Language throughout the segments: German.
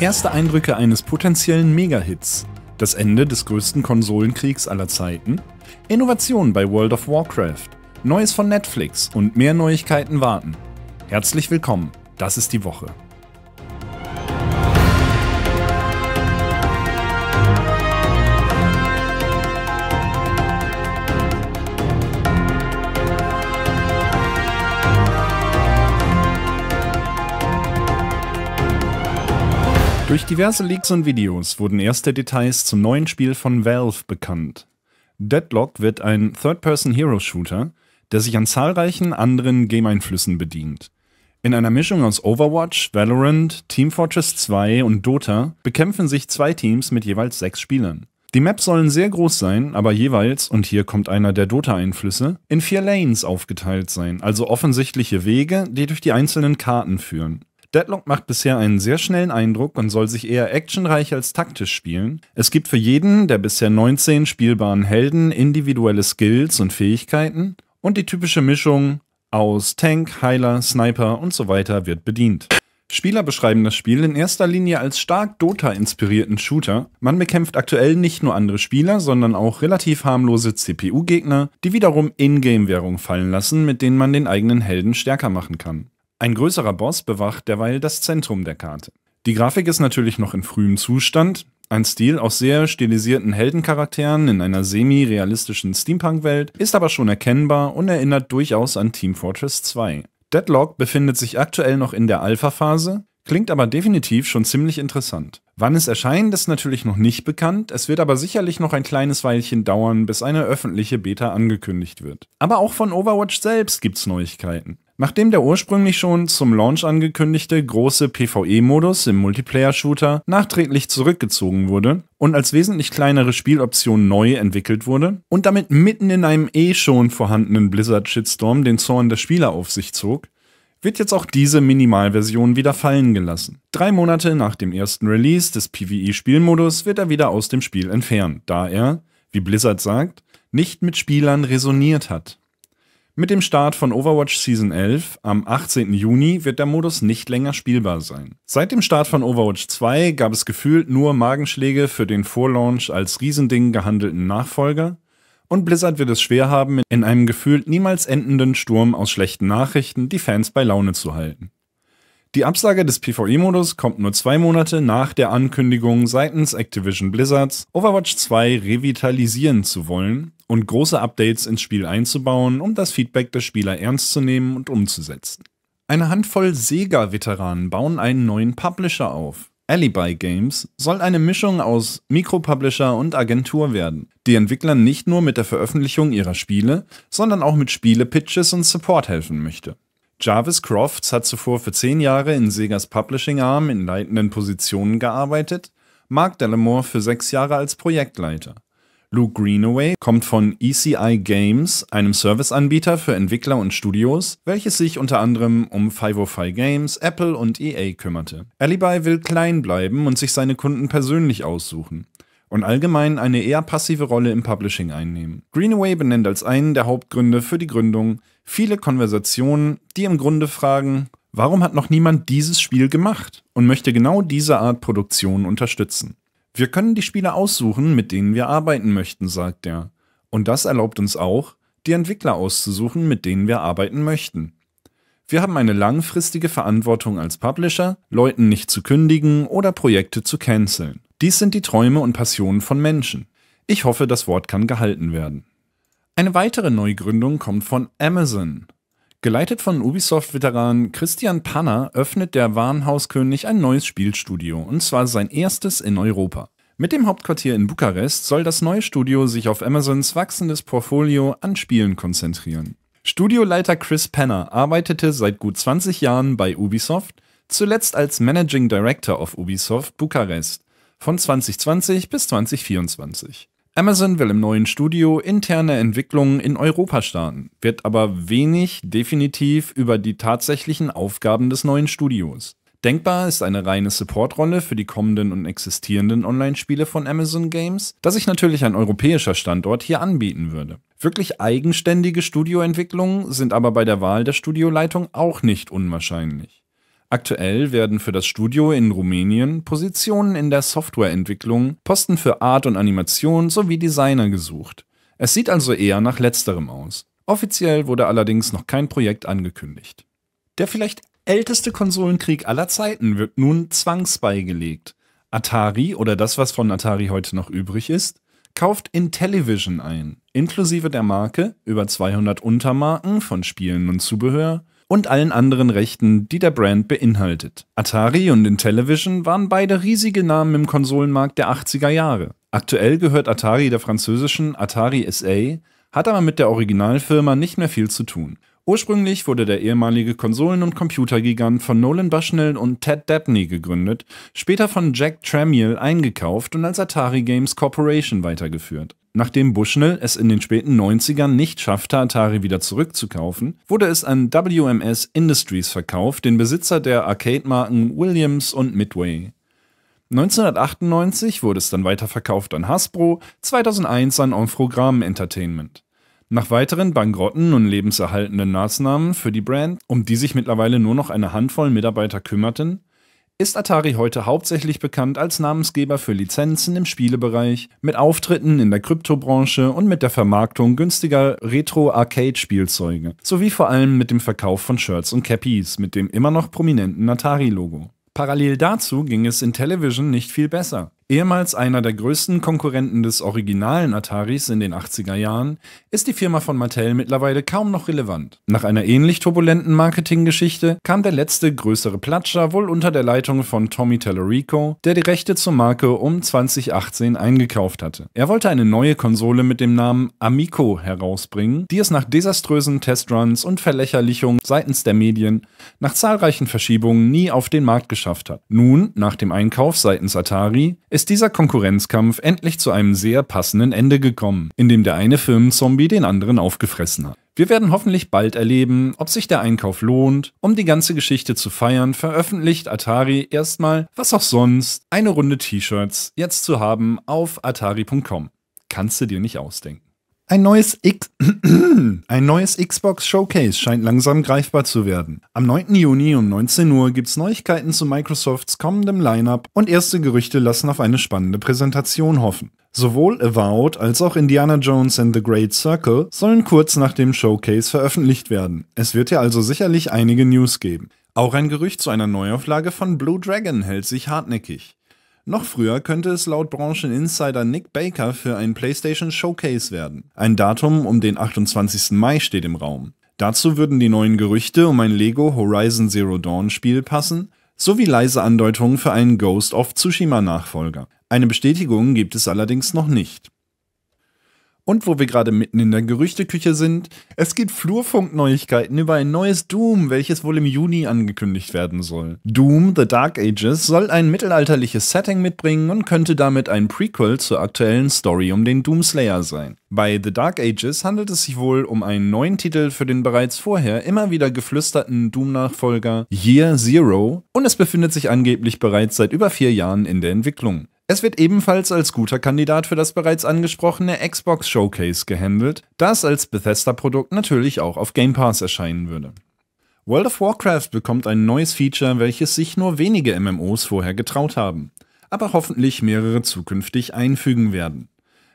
Erste Eindrücke eines potenziellen Megahits, das Ende des größten Konsolenkriegs aller Zeiten, Innovationen bei World of Warcraft, Neues von Netflix und mehr Neuigkeiten warten. Herzlich willkommen, das ist die Woche. Durch diverse Leaks und Videos wurden erste Details zum neuen Spiel von Valve bekannt. Deadlock wird ein Third-Person-Hero-Shooter, der sich an zahlreichen anderen Game-Einflüssen bedient. In einer Mischung aus Overwatch, Valorant, Team Fortress 2 und Dota bekämpfen sich zwei Teams mit jeweils sechs Spielern. Die Maps sollen sehr groß sein, aber jeweils, und hier kommt einer der Dota-Einflüsse, in vier Lanes aufgeteilt sein, also offensichtliche Wege, die durch die einzelnen Karten führen. Deadlock macht bisher einen sehr schnellen Eindruck und soll sich eher actionreich als taktisch spielen. Es gibt für jeden der bisher 19 spielbaren Helden individuelle Skills und Fähigkeiten und die typische Mischung aus Tank, Heiler, Sniper und so weiter wird bedient. Spieler beschreiben das Spiel in erster Linie als stark Dota-inspirierten Shooter. Man bekämpft aktuell nicht nur andere Spieler, sondern auch relativ harmlose CPU-Gegner, die wiederum Ingame-Währung fallen lassen, mit denen man den eigenen Helden stärker machen kann. Ein größerer Boss bewacht derweil das Zentrum der Karte. Die Grafik ist natürlich noch in frühem Zustand, ein Stil aus sehr stilisierten Heldencharakteren in einer semi-realistischen Steampunk-Welt, ist aber schon erkennbar und erinnert durchaus an Team Fortress 2. Deadlock befindet sich aktuell noch in der Alpha-Phase, Klingt aber definitiv schon ziemlich interessant. Wann es erscheint, ist natürlich noch nicht bekannt, es wird aber sicherlich noch ein kleines Weilchen dauern, bis eine öffentliche Beta angekündigt wird. Aber auch von Overwatch selbst gibt's Neuigkeiten. Nachdem der ursprünglich schon zum Launch angekündigte große PvE-Modus im Multiplayer-Shooter nachträglich zurückgezogen wurde und als wesentlich kleinere Spieloption neu entwickelt wurde und damit mitten in einem eh schon vorhandenen Blizzard-Shitstorm den Zorn der Spieler auf sich zog, wird jetzt auch diese Minimalversion wieder fallen gelassen. Drei Monate nach dem ersten Release des PvE-Spielmodus wird er wieder aus dem Spiel entfernt, da er, wie Blizzard sagt, nicht mit Spielern resoniert hat. Mit dem Start von Overwatch Season 11 am 18. Juni wird der Modus nicht länger spielbar sein. Seit dem Start von Overwatch 2 gab es gefühlt nur Magenschläge für den Vorlaunch als Riesending gehandelten Nachfolger und Blizzard wird es schwer haben, in einem gefühlt niemals endenden Sturm aus schlechten Nachrichten die Fans bei Laune zu halten. Die Absage des PvE-Modus kommt nur zwei Monate nach der Ankündigung seitens Activision Blizzards, Overwatch 2 revitalisieren zu wollen und große Updates ins Spiel einzubauen, um das Feedback der Spieler ernst zu nehmen und umzusetzen. Eine Handvoll Sega-Veteranen bauen einen neuen Publisher auf. Alibi Games soll eine Mischung aus Mikropublisher und Agentur werden, die Entwicklern nicht nur mit der Veröffentlichung ihrer Spiele, sondern auch mit Spiele-Pitches und Support helfen möchte. Jarvis Crofts hat zuvor für zehn Jahre in Segas Publishing-Arm in leitenden Positionen gearbeitet, Mark Delamore für sechs Jahre als Projektleiter. Luke Greenaway kommt von ECI Games, einem Serviceanbieter für Entwickler und Studios, welches sich unter anderem um 505 Games, Apple und EA kümmerte. Alibi will klein bleiben und sich seine Kunden persönlich aussuchen und allgemein eine eher passive Rolle im Publishing einnehmen. Greenaway benennt als einen der Hauptgründe für die Gründung viele Konversationen, die im Grunde fragen, warum hat noch niemand dieses Spiel gemacht und möchte genau diese Art Produktion unterstützen. Wir können die Spiele aussuchen, mit denen wir arbeiten möchten, sagt er. Und das erlaubt uns auch, die Entwickler auszusuchen, mit denen wir arbeiten möchten. Wir haben eine langfristige Verantwortung als Publisher, Leuten nicht zu kündigen oder Projekte zu canceln. Dies sind die Träume und Passionen von Menschen. Ich hoffe, das Wort kann gehalten werden. Eine weitere Neugründung kommt von Amazon. Geleitet von Ubisoft-Veteran Christian Panner öffnet der Warenhauskönig ein neues Spielstudio, und zwar sein erstes in Europa. Mit dem Hauptquartier in Bukarest soll das neue Studio sich auf Amazons wachsendes Portfolio an Spielen konzentrieren. Studioleiter Chris Panner arbeitete seit gut 20 Jahren bei Ubisoft, zuletzt als Managing Director of Ubisoft Bukarest von 2020 bis 2024. Amazon will im neuen Studio interne Entwicklungen in Europa starten, wird aber wenig definitiv über die tatsächlichen Aufgaben des neuen Studios. Denkbar ist eine reine Supportrolle für die kommenden und existierenden Online-Spiele von Amazon Games, da sich natürlich ein europäischer Standort hier anbieten würde. Wirklich eigenständige Studioentwicklungen sind aber bei der Wahl der Studioleitung auch nicht unwahrscheinlich. Aktuell werden für das Studio in Rumänien Positionen in der Softwareentwicklung, Posten für Art und Animation sowie Designer gesucht. Es sieht also eher nach letzterem aus. Offiziell wurde allerdings noch kein Projekt angekündigt. Der vielleicht älteste Konsolenkrieg aller Zeiten wird nun zwangsbeigelegt. Atari oder das, was von Atari heute noch übrig ist, kauft Intellivision ein, inklusive der Marke, über 200 Untermarken von Spielen und Zubehör und allen anderen Rechten, die der Brand beinhaltet. Atari und Intellivision waren beide riesige Namen im Konsolenmarkt der 80er Jahre. Aktuell gehört Atari der französischen Atari SA, hat aber mit der Originalfirma nicht mehr viel zu tun. Ursprünglich wurde der ehemalige Konsolen- und Computergigant von Nolan Bushnell und Ted Dabney gegründet, später von Jack Tramiel eingekauft und als Atari Games Corporation weitergeführt. Nachdem Bushnell es in den späten 90ern nicht schaffte, Atari wieder zurückzukaufen, wurde es an WMS Industries verkauft, den Besitzer der Arcade-Marken Williams und Midway. 1998 wurde es dann weiterverkauft an Hasbro, 2001 an Infogramm Entertainment. Nach weiteren Bankrotten und lebenserhaltenden Maßnahmen für die Brand, um die sich mittlerweile nur noch eine Handvoll Mitarbeiter kümmerten, ist Atari heute hauptsächlich bekannt als Namensgeber für Lizenzen im Spielebereich, mit Auftritten in der Kryptobranche und mit der Vermarktung günstiger Retro-Arcade-Spielzeuge, sowie vor allem mit dem Verkauf von Shirts und Cappies mit dem immer noch prominenten Atari-Logo. Parallel dazu ging es in Television nicht viel besser. Ehemals einer der größten Konkurrenten des originalen Ataris in den 80er Jahren, ist die Firma von Mattel mittlerweile kaum noch relevant. Nach einer ähnlich turbulenten Marketinggeschichte kam der letzte größere Platscher wohl unter der Leitung von Tommy Tallarico, der die Rechte zur Marke um 2018 eingekauft hatte. Er wollte eine neue Konsole mit dem Namen Amico herausbringen, die es nach desaströsen Testruns und Verlächerlichung seitens der Medien nach zahlreichen Verschiebungen nie auf den Markt geschafft hat. Nun, nach dem Einkauf seitens Atari, ist ist dieser Konkurrenzkampf endlich zu einem sehr passenden Ende gekommen, in dem der eine Firmenzombie den anderen aufgefressen hat. Wir werden hoffentlich bald erleben, ob sich der Einkauf lohnt. Um die ganze Geschichte zu feiern, veröffentlicht Atari erstmal, was auch sonst, eine Runde T-Shirts jetzt zu haben auf atari.com. Kannst du dir nicht ausdenken. Ein neues, X ein neues Xbox Showcase scheint langsam greifbar zu werden. Am 9. Juni um 19 Uhr gibt es Neuigkeiten zu Microsofts kommendem Lineup und erste Gerüchte lassen auf eine spannende Präsentation hoffen. Sowohl Avowed als auch Indiana Jones and the Great Circle sollen kurz nach dem Showcase veröffentlicht werden. Es wird ja also sicherlich einige News geben. Auch ein Gerücht zu einer Neuauflage von Blue Dragon hält sich hartnäckig. Noch früher könnte es laut Brancheninsider Nick Baker für ein PlayStation Showcase werden. Ein Datum um den 28. Mai steht im Raum. Dazu würden die neuen Gerüchte um ein Lego Horizon Zero Dawn Spiel passen, sowie leise Andeutungen für einen Ghost of Tsushima Nachfolger. Eine Bestätigung gibt es allerdings noch nicht. Und wo wir gerade mitten in der Gerüchteküche sind, es gibt Flurfunkneuigkeiten über ein neues Doom, welches wohl im Juni angekündigt werden soll. Doom The Dark Ages soll ein mittelalterliches Setting mitbringen und könnte damit ein Prequel zur aktuellen Story um den Doomslayer sein. Bei The Dark Ages handelt es sich wohl um einen neuen Titel für den bereits vorher immer wieder geflüsterten Doom-Nachfolger Year Zero und es befindet sich angeblich bereits seit über vier Jahren in der Entwicklung. Es wird ebenfalls als guter Kandidat für das bereits angesprochene Xbox Showcase gehandelt, das als Bethesda-Produkt natürlich auch auf Game Pass erscheinen würde. World of Warcraft bekommt ein neues Feature, welches sich nur wenige MMOs vorher getraut haben, aber hoffentlich mehrere zukünftig einfügen werden.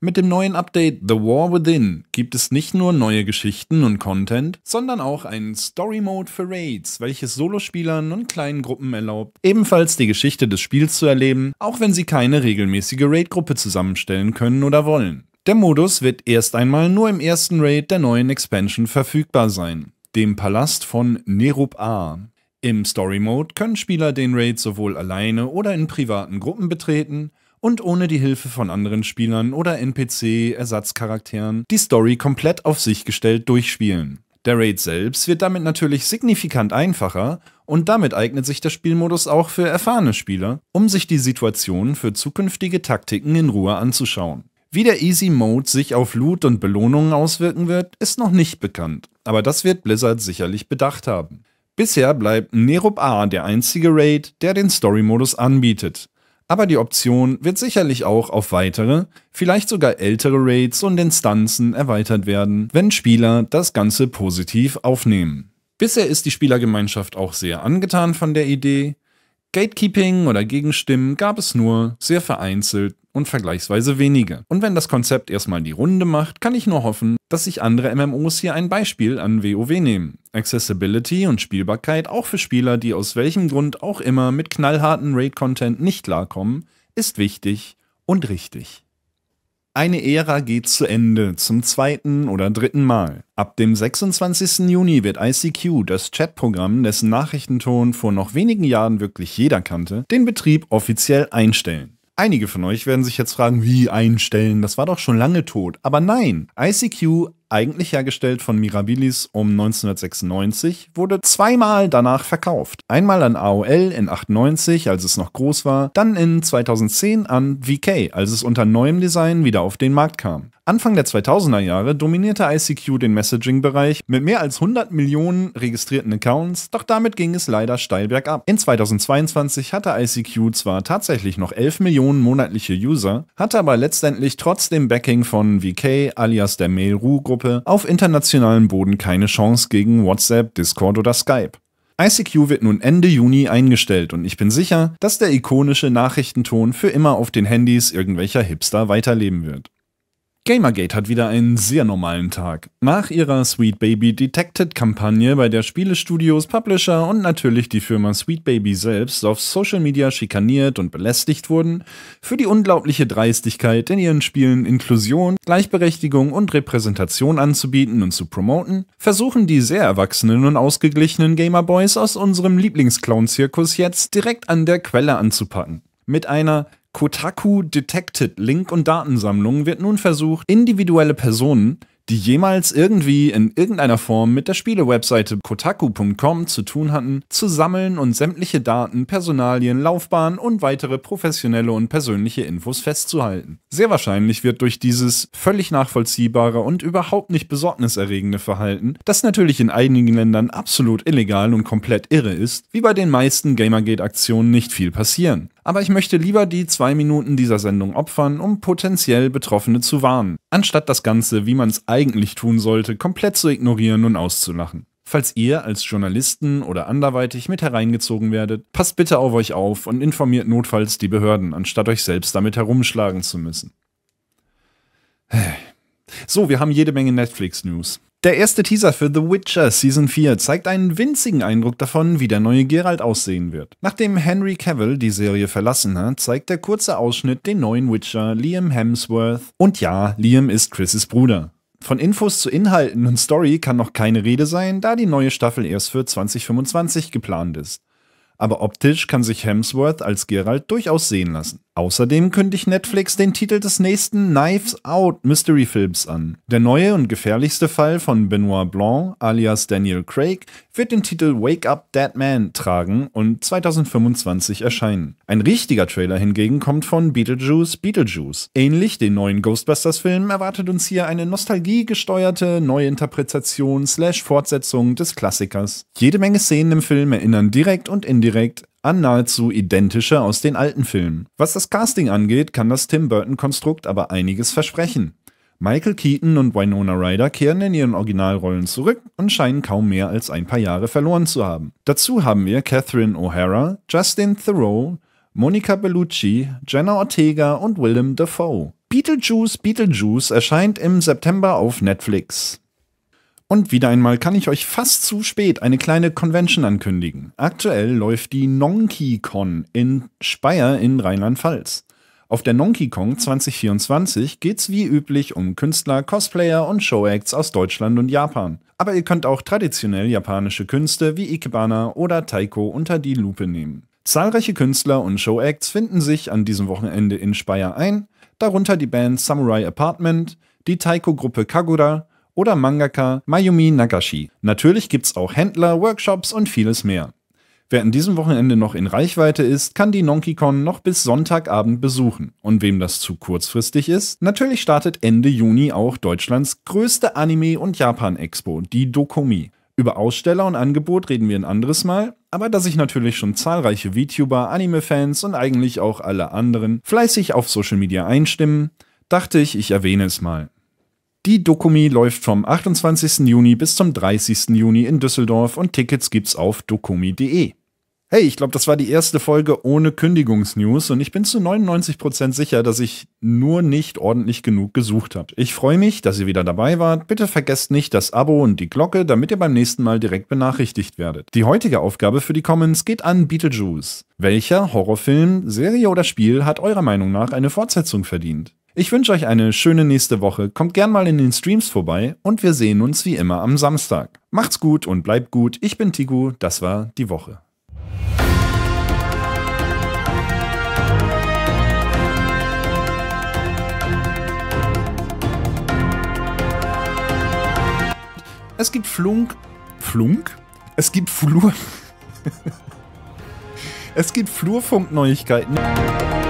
Mit dem neuen Update The War Within gibt es nicht nur neue Geschichten und Content, sondern auch einen Story Mode für Raids, welches Solospielern und kleinen Gruppen erlaubt, ebenfalls die Geschichte des Spiels zu erleben, auch wenn sie keine regelmäßige Raid-Gruppe zusammenstellen können oder wollen. Der Modus wird erst einmal nur im ersten Raid der neuen Expansion verfügbar sein, dem Palast von Nerub A. Im Story Mode können Spieler den Raid sowohl alleine oder in privaten Gruppen betreten und ohne die Hilfe von anderen Spielern oder NPC-Ersatzcharakteren die Story komplett auf sich gestellt durchspielen. Der Raid selbst wird damit natürlich signifikant einfacher und damit eignet sich der Spielmodus auch für erfahrene Spieler, um sich die Situation für zukünftige Taktiken in Ruhe anzuschauen. Wie der Easy Mode sich auf Loot und Belohnungen auswirken wird, ist noch nicht bekannt, aber das wird Blizzard sicherlich bedacht haben. Bisher bleibt Nerub A der einzige Raid, der den Story-Modus anbietet aber die Option wird sicherlich auch auf weitere, vielleicht sogar ältere Raids und Instanzen erweitert werden, wenn Spieler das Ganze positiv aufnehmen. Bisher ist die Spielergemeinschaft auch sehr angetan von der Idee, Gatekeeping oder Gegenstimmen gab es nur sehr vereinzelt und vergleichsweise wenige. Und wenn das Konzept erstmal die Runde macht, kann ich nur hoffen, dass sich andere MMOs hier ein Beispiel an WoW nehmen. Accessibility und Spielbarkeit auch für Spieler, die aus welchem Grund auch immer mit knallharten Raid-Content nicht klarkommen, ist wichtig und richtig. Eine Ära geht zu Ende, zum zweiten oder dritten Mal. Ab dem 26. Juni wird ICQ, das Chatprogramm, dessen Nachrichtenton vor noch wenigen Jahren wirklich jeder kannte, den Betrieb offiziell einstellen. Einige von euch werden sich jetzt fragen, wie einstellen, das war doch schon lange tot. Aber nein, ICQ eigentlich hergestellt von Mirabilis um 1996, wurde zweimal danach verkauft. Einmal an AOL in 98, als es noch groß war, dann in 2010 an VK, als es unter neuem Design wieder auf den Markt kam. Anfang der 2000er Jahre dominierte ICQ den Messaging-Bereich mit mehr als 100 Millionen registrierten Accounts, doch damit ging es leider steil bergab. In 2022 hatte ICQ zwar tatsächlich noch 11 Millionen monatliche User, hatte aber letztendlich trotz dem Backing von VK alias der mail gruppe gruppe auf internationalem Boden keine Chance gegen WhatsApp, Discord oder Skype. ICQ wird nun Ende Juni eingestellt und ich bin sicher, dass der ikonische Nachrichtenton für immer auf den Handys irgendwelcher Hipster weiterleben wird. Gamergate hat wieder einen sehr normalen Tag. Nach ihrer Sweet Baby Detected Kampagne, bei der Spielestudios, Publisher und natürlich die Firma Sweet Baby selbst auf Social Media schikaniert und belästigt wurden, für die unglaubliche Dreistigkeit, in ihren Spielen Inklusion, Gleichberechtigung und Repräsentation anzubieten und zu promoten, versuchen die sehr erwachsenen und ausgeglichenen Gamerboys aus unserem Lieblingsclown-Zirkus jetzt direkt an der Quelle anzupacken mit einer Kotaku Detected Link und Datensammlung wird nun versucht, individuelle Personen, die jemals irgendwie in irgendeiner Form mit der Spielewebseite kotaku.com zu tun hatten, zu sammeln und sämtliche Daten, Personalien, Laufbahn und weitere professionelle und persönliche Infos festzuhalten. Sehr wahrscheinlich wird durch dieses völlig nachvollziehbare und überhaupt nicht besorgniserregende Verhalten, das natürlich in einigen Ländern absolut illegal und komplett irre ist, wie bei den meisten Gamergate-Aktionen nicht viel passieren aber ich möchte lieber die zwei Minuten dieser Sendung opfern, um potenziell Betroffene zu warnen, anstatt das Ganze, wie man es eigentlich tun sollte, komplett zu ignorieren und auszulachen. Falls ihr als Journalisten oder anderweitig mit hereingezogen werdet, passt bitte auf euch auf und informiert notfalls die Behörden, anstatt euch selbst damit herumschlagen zu müssen. So, wir haben jede Menge Netflix-News. Der erste Teaser für The Witcher Season 4 zeigt einen winzigen Eindruck davon, wie der neue Geralt aussehen wird. Nachdem Henry Cavill die Serie verlassen hat, zeigt der kurze Ausschnitt den neuen Witcher Liam Hemsworth. Und ja, Liam ist Chris' Bruder. Von Infos zu Inhalten und Story kann noch keine Rede sein, da die neue Staffel erst für 2025 geplant ist. Aber optisch kann sich Hemsworth als Geralt durchaus sehen lassen. Außerdem kündigt Netflix den Titel des nächsten Knives Out Mystery Films an. Der neue und gefährlichste Fall von Benoit Blanc alias Daniel Craig wird den Titel Wake Up Dead Man tragen und 2025 erscheinen. Ein richtiger Trailer hingegen kommt von Beetlejuice Beetlejuice. Ähnlich den neuen ghostbusters filmen erwartet uns hier eine nostalgiegesteuerte Neuinterpretation slash Fortsetzung des Klassikers. Jede Menge Szenen im Film erinnern direkt und indirekt an nahezu identische aus den alten Filmen. Was das Casting angeht, kann das Tim Burton-Konstrukt aber einiges versprechen. Michael Keaton und Winona Ryder kehren in ihren Originalrollen zurück und scheinen kaum mehr als ein paar Jahre verloren zu haben. Dazu haben wir Catherine O'Hara, Justin Thoreau, Monica Bellucci, Jenna Ortega und Willem Dafoe. Beetlejuice Beetlejuice erscheint im September auf Netflix. Und wieder einmal kann ich euch fast zu spät eine kleine Convention ankündigen. Aktuell läuft die NonkiCon in Speyer in Rheinland-Pfalz. Auf der NonkiCon 2024 geht's wie üblich um Künstler, Cosplayer und Showacts aus Deutschland und Japan. Aber ihr könnt auch traditionell japanische Künste wie Ikebana oder Taiko unter die Lupe nehmen. Zahlreiche Künstler und Showacts finden sich an diesem Wochenende in Speyer ein, darunter die Band Samurai Apartment, die Taiko-Gruppe Kagura, oder Mangaka Mayumi Nagashi. Natürlich gibt's auch Händler, Workshops und vieles mehr. Wer an diesem Wochenende noch in Reichweite ist, kann die NonkeyCon noch bis Sonntagabend besuchen. Und wem das zu kurzfristig ist, natürlich startet Ende Juni auch Deutschlands größte Anime- und Japan-Expo, die Dokomi. Über Aussteller und Angebot reden wir ein anderes Mal, aber da sich natürlich schon zahlreiche VTuber, Anime-Fans und eigentlich auch alle anderen fleißig auf Social Media einstimmen, dachte ich, ich erwähne es mal. Die Dokumi läuft vom 28. Juni bis zum 30. Juni in Düsseldorf und Tickets gibt's auf dokumi.de. Hey, ich glaube, das war die erste Folge ohne Kündigungsnews und ich bin zu 99% sicher, dass ich nur nicht ordentlich genug gesucht habe. Ich freue mich, dass ihr wieder dabei wart. Bitte vergesst nicht das Abo und die Glocke, damit ihr beim nächsten Mal direkt benachrichtigt werdet. Die heutige Aufgabe für die Commons geht an Beetlejuice. Welcher Horrorfilm, Serie oder Spiel hat eurer Meinung nach eine Fortsetzung verdient? Ich wünsche euch eine schöne nächste Woche. Kommt gern mal in den Streams vorbei und wir sehen uns wie immer am Samstag. Macht's gut und bleibt gut. Ich bin Tigu, das war die Woche. Es gibt Flunk. Flunk? Es gibt Flur. es gibt Flurfunkneuigkeiten. neuigkeiten